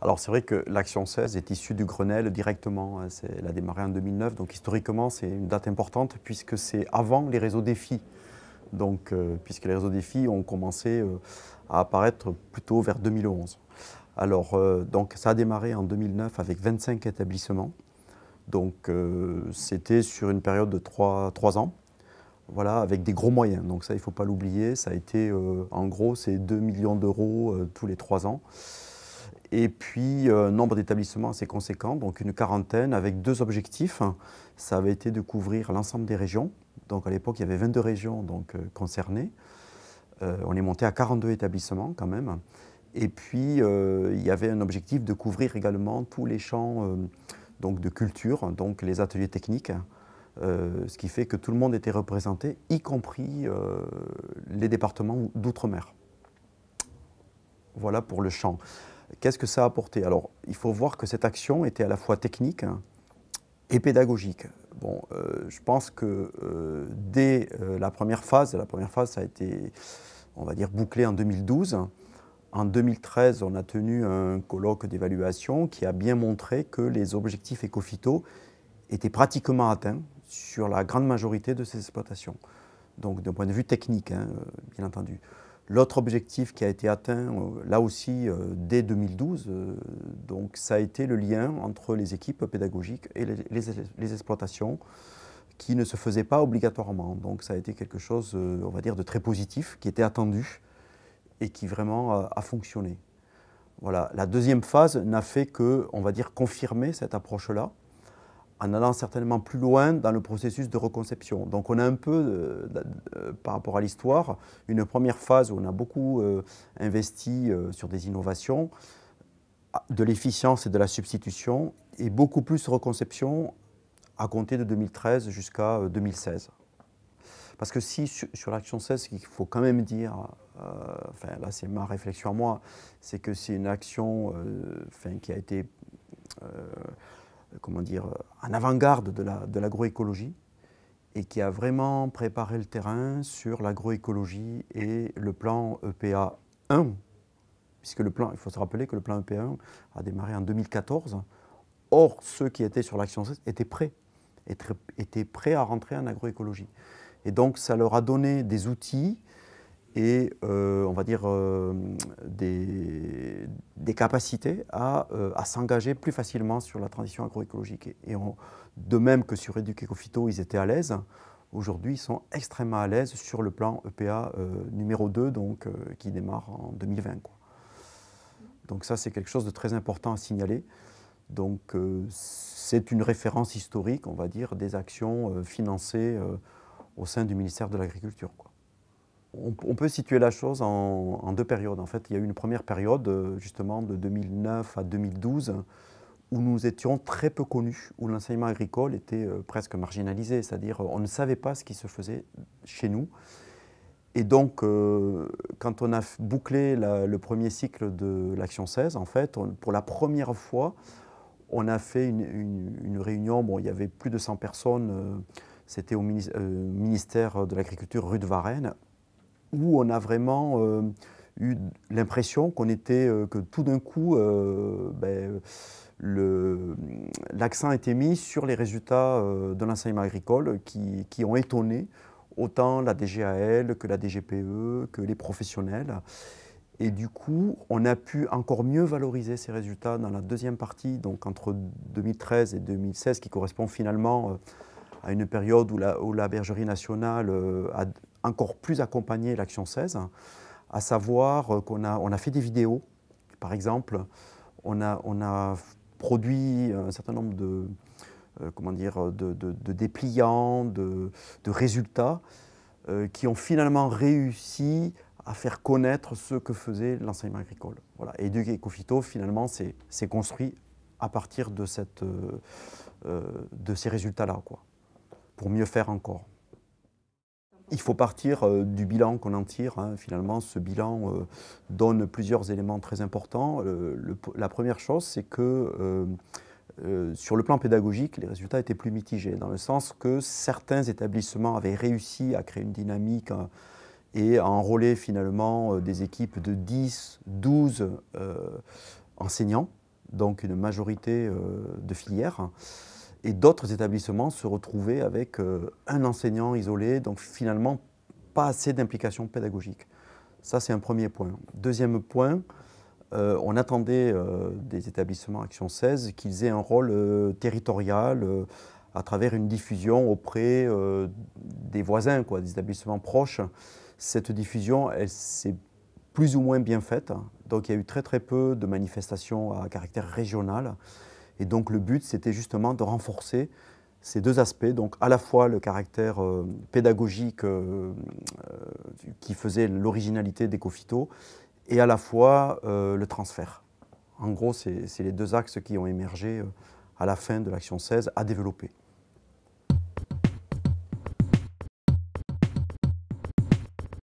Alors c'est vrai que l'action 16 est issue du Grenelle directement. Hein, elle a démarré en 2009, donc historiquement c'est une date importante puisque c'est avant les réseaux défis. Donc, euh, puisque les réseaux défis ont commencé euh, à apparaître plutôt vers 2011. Alors euh, donc ça a démarré en 2009 avec 25 établissements. Donc c'était sur une période de 3, ans voilà, avec des gros moyens. Donc ça, il ne faut pas l'oublier. Ça a été, en gros, c'est 2 millions d'euros tous les 3 ans et puis un euh, nombre d'établissements assez conséquent, donc une quarantaine avec deux objectifs. Ça avait été de couvrir l'ensemble des régions. Donc à l'époque, il y avait 22 régions donc, euh, concernées. Euh, on est monté à 42 établissements quand même. Et puis il y avait un objectif de couvrir également tous les champs de culture, donc les ateliers techniques. ce qui fait que tout le monde était représenté, y compris les départements d'outre-mer. Voilà pour le champ. Qu'est-ce que ça a apporté Alors, il faut voir que cette action était à la fois technique hein, et pédagogique. Bon, euh, je pense que euh, dès euh, la première phase, la première phase, a été, on va dire, bouclée en 2012. En 2013, on a tenu un colloque d'évaluation qui a bien montré que les objectifs écophyto étaient pratiquement atteints sur la grande majorité de ces exploitations. Donc, d'un point de vue technique, hein, bien entendu. L'autre objectif qui a été atteint, euh, là aussi, euh, dès 2012, euh, donc, ça a été le lien entre les équipes pédagogiques et les, exploitations qui ne se faisait pas obligatoirement. Donc ça a été quelque chose, on va dire, de très positif, qui était attendu et qui vraiment a, a fonctionné. Voilà. La deuxième phase n'a fait que, on va dire, confirmer cette approche-là en allant certainement plus loin dans le processus de reconception. Donc on a un peu, euh, euh, par rapport à l'histoire, une première phase où on a beaucoup euh, investi sur des innovations, ah, de l'efficience et de la substitution, et beaucoup plus reconception à compter de 2013 jusqu'à 2016. Parce que si sur, l'action 16, ce qu'il faut quand même dire, enfin là c'est ma réflexion à moi, c'est que c'est une action qui a été euh, comment dire, euh, en avant-garde de l'agroécologie la, et qui a vraiment préparé le terrain sur l'agroécologie et le plan EPA 1, puisque le plan, il faut se rappeler que le plan EPA 1 a démarré en 2014. Or, ceux qui étaient sur l'action 16 étaient prêts, étaient, prêts à rentrer en agroécologie. Et donc, ça leur a donné des outils et, euh, on va dire, des, des capacités euh, à, s'engager plus facilement sur la transition agroécologique. Et de même que sur Eduque phyto ils étaient à l'aise, aujourd'hui, ils sont extrêmement à l'aise sur le plan EPA euh, numéro 2, donc, euh, qui démarre en 2020. Donc ça, c'est quelque chose de très important à signaler. Donc c'est une référence historique, on va dire, des actions financées au sein du ministère de l'Agriculture on, peut situer la chose en, deux périodes. En fait, il y a eu une première période, euh, justement, de 2009 à 2012, où nous étions très peu connus, où l'enseignement agricole était euh, presque marginalisé, c'est-à-dire on ne savait pas ce qui se faisait chez nous. Et donc, euh, quand on a bouclé le premier cycle de l'Action 16, en fait, pour la première fois, on a fait une, réunion, bon, il y avait plus de 100 personnes, c'était au ministère de l'Agriculture rue de Varennes, où on a vraiment euh, eu l'impression qu'on était, euh, que tout d'un coup, euh, ben, l'accent était mis sur les résultats de l'enseignement agricole qui, ont étonné autant la DGAL que la DGPE, que les professionnels. Et du coup, on a pu encore mieux valoriser ces résultats dans la deuxième partie, donc entre 2013 et 2016, qui correspond finalement à une période où la, où la bergerie nationale a encore plus accompagné l'action 16, à savoir euh, qu'on a, on a fait des vidéos, par exemple, on a, on a produit un certain nombre de, euh, comment dire, de, de, dépliants, de, de résultats euh, qui ont finalement réussi à faire connaître ce que faisait l'enseignement agricole. Voilà. Et finalement, s'est construit à partir de, cette, de ces résultats-là, quoi, pour mieux faire encore. Il faut partir euh, du bilan qu'on en tire. Hein. Finalement, ce bilan euh, donne plusieurs éléments très importants. la première chose, c'est que euh, sur le plan pédagogique, les résultats étaient plus mitigés, dans le sens que certains établissements avaient réussi à créer une dynamique hein, et à enrôler finalement des équipes de 10, 12 enseignants, donc une majorité de filières. Et d'autres établissements se retrouvaient avec euh, un enseignant isolé, donc finalement pas assez d'implication pédagogique. Ça, c'est un premier point. Deuxième point, euh, on attendait euh, des établissements Action 16 qu'ils aient un rôle territorial à travers une diffusion auprès des voisins, des établissements proches. Cette diffusion, elle s'est plus ou moins bien faite. Donc il y a eu très très peu de manifestations à caractère régional. Et donc le but, c'était justement de renforcer ces deux aspects, donc à la fois le caractère euh, pédagogique euh, euh, qui faisait l'originalité des et à la fois le transfert. En gros, c'est les deux axes qui ont émergé à la fin de l'action 16 à développer.